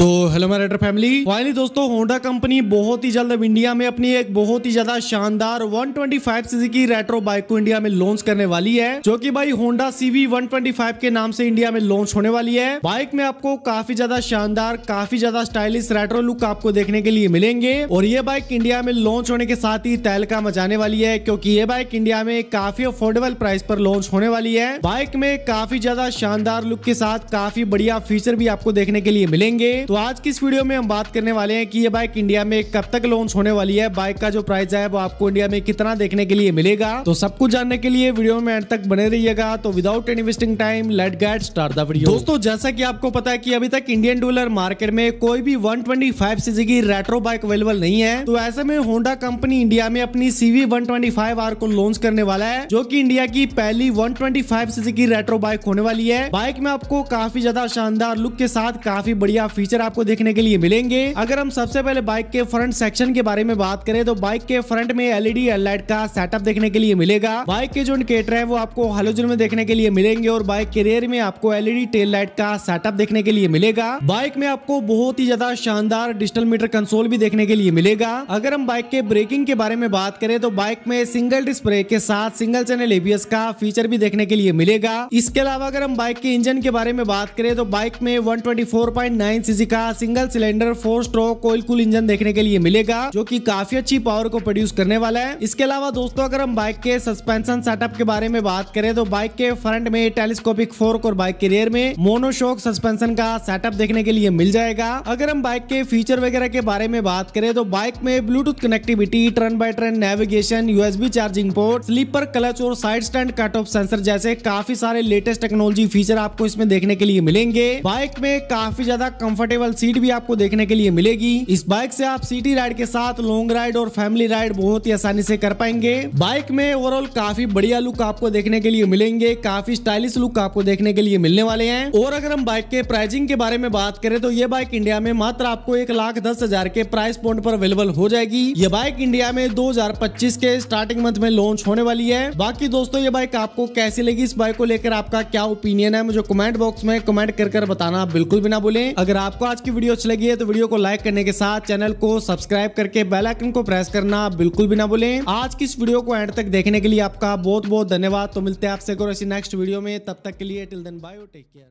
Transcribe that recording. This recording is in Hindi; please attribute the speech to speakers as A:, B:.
A: तो hello my rider family finally दोस्तों होंडा कंपनी बहुत ही जल्द अब इंडिया में अपनी एक बहुत ही ज्यादा शानदार 125 सीसी की रेट्रो बाइक को इंडिया में लॉन्च करने वाली है जो कि भाई होंडा सीवी 125 के नाम से इंडिया में लॉन्च होने वाली है बाइक में आपको काफी ज्यादा शानदार काफी ज्यादा स्टाइलिश रेट्रो लुक आपको देखने के लिए मिलेंगे और ये बाइक इंडिया में लॉन्च होने के साथ ही तैलका मचाने वाली है क्योंकि ये बाइक इंडिया में काफी अफोर्डेबल प्राइस पर लॉन्च होने वाली है बाइक में काफी ज्यादा शानदार लुक के साथ काफी बढ़िया फीचर भी आपको देखने के लिए मिलेंगे तो आज की इस वीडियो में हम बात करने वाले हैं कि ये बाइक इंडिया में कब तक लॉन्च होने वाली है बाइक का जो प्राइस है वो आपको इंडिया में कितना देखने के लिए मिलेगा तो सब कुछ जानने के लिए वीडियो में एंड तक बने रहिएगा तो without any wasting time let get start video video दोस्तों जैसा की आपको पता है की अभी तक इंडियन डोलर मार्केट में कोई भी वन ट्वेंटी की रेट्रो बाइक अवेलेबल नहीं है तो ऐसे में होंडा कंपनी इंडिया में अपनी सीवी वन आर को लॉन्च करने वाला है जो की इंडिया की पहली वन सीसी की रेट्रो बाइक होने वाली है बाइक में आपको काफी ज्यादा शानदार लुक के साथ काफी बढ़िया फीचर फीचर आपको देखने के लिए मिलेंगे अगर हम सबसे पहले बाइक के फ्रंट सेक्शन के बारे में बात करें तो बाइक के फ्रंट में एलईडी लाइट का सेटअप देखने के लिए मिलेगा बाइक के जो इंडिकेटर है वो आपको हेलोजन में देखने के लिए मिलेंगे और बाइक के रेयर में आपको एलईडी टेल लाइट का सेटअप देखने के लिए मिलेगा बाइक में आपको बहुत ही ज्यादा शानदार डिजिटल मीटर कंसोल भी देखने के लिए मिलेगा अगर हम बाइक के ब्रेकिंग के बारे में बात करें तो बाइक में सिंगल डिस्प्ले के साथ सिंगल चैनल एबीएस का फीचर भी देखने के लिए मिलेगा इसके अलावा अगर हम बाइक के इंजन के बारे में बात करें तो बाइक में 124.9 सीसी का सिंगल सिलेंडर फोर स्ट्रोक कोयल कुल इंजन देखने के लिए मिलेगा जो की काफी अच्छी पावर को प्रोड्यूस करने वाला है इसके अलावा दोस्तों अगर हम बाइक के सस्पेंशन सेटअप के बारे में बात करें तो बाइक के फ्रंट में टेलीस्कोपिक फोर्क और बाइक के रेयर में मोनोशोक सस्पेंशन का सेटअप देखने के लिए मिल जाएगा अगर हम बाइक के फीचर वगैरह के बारे में बात करें तो बाइक में Bluetooth connectivity turn by turn navigation USB charging port slipper clutch और side stand cut off sensor जैसे काफी सारे लेटेस्ट टेक्नोलॉजी फीचर आपको इसमें देखने के लिए मिलेंगे बाइक में काफी ज्यादा कंफर्टेबल कंफर्टेबल सीट भी आपको देखने के लिए मिलेगी इस बाइक से आप सिटी राइड के साथ लॉन्ग राइड और फैमिली राइड बहुत ही आसानी से कर पाएंगे बाइक में ओवरऑल काफी बढ़िया लुक आपको देखने के लिए मिलेंगे काफी स्टाइलिश लुक आपको देखने के लिए मिलने वाले हैं और अगर हम बाइक के प्राइसिंग के बारे में बात करें तो ये बाइक इंडिया में मात्र आपको एक लाख दस हजार के प्राइस पॉइंट पर अवेलेबल हो जाएगी ये बाइक इंडिया में 2025 के स्टार्टिंग मंथ में लॉन्च होने वाली है बाकी दोस्तों ये बाइक आपको कैसी लगी इस बाइक को लेकर आपका क्या ओपिनियन है मुझे कमेंट बॉक्स में कमेंट कर, कर बताना बिल्कुल भी ना बोले अगर आपको आपको आज की वीडियो अच्छी लगी है तो वीडियो को लाइक करने के साथ चैनल को सब्सक्राइब करके बेलाइकन को प्रेस करना बिल्कुल भी ना भूले आज की इस वीडियो को एंड तक देखने के लिए आपका बहुत बहुत धन्यवाद तो मिलते हैं आपसे नेक्स्ट वीडियो में तब तक के लिए till then bye take care